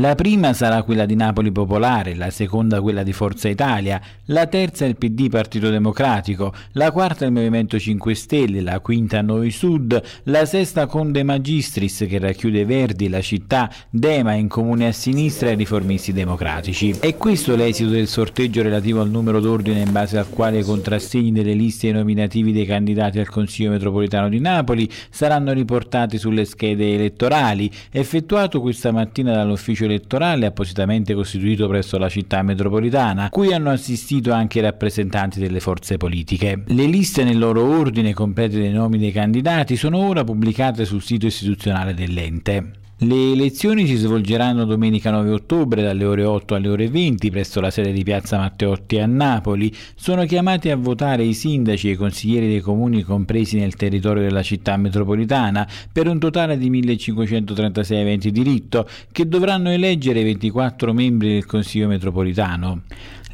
La prima sarà quella di Napoli Popolare, la seconda quella di Forza Italia, la terza il PD Partito Democratico, la quarta il Movimento 5 Stelle, la quinta Noi Sud, la sesta Conde Magistris che racchiude Verdi, la città, Dema in comune a sinistra e riformisti democratici. E questo l'esito del sorteggio relativo al numero d'ordine in base al quale i contrassegni delle liste e nominativi dei candidati al Consiglio metropolitano di Napoli saranno riportati sulle schede elettorali, effettuato questa mattina dall'ufficio elettorale appositamente costituito presso la città metropolitana, cui hanno assistito anche i rappresentanti delle forze politiche. Le liste nel loro ordine, complete dei nomi dei candidati, sono ora pubblicate sul sito istituzionale dell'ente. Le elezioni si svolgeranno domenica 9 ottobre dalle ore 8 alle ore 20 presso la sede di Piazza Matteotti a Napoli. Sono chiamati a votare i sindaci e i consiglieri dei comuni compresi nel territorio della città metropolitana per un totale di 1536 eventi diritto che dovranno eleggere 24 membri del Consiglio metropolitano.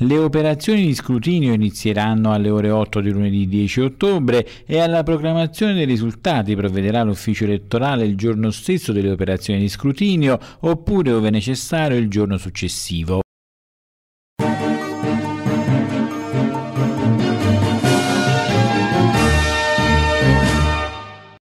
Le operazioni di scrutinio inizieranno alle ore 8 di lunedì 10 ottobre e alla proclamazione dei risultati provvederà l'ufficio elettorale il giorno stesso delle operazioni di scrutinio oppure, ove necessario, il giorno successivo.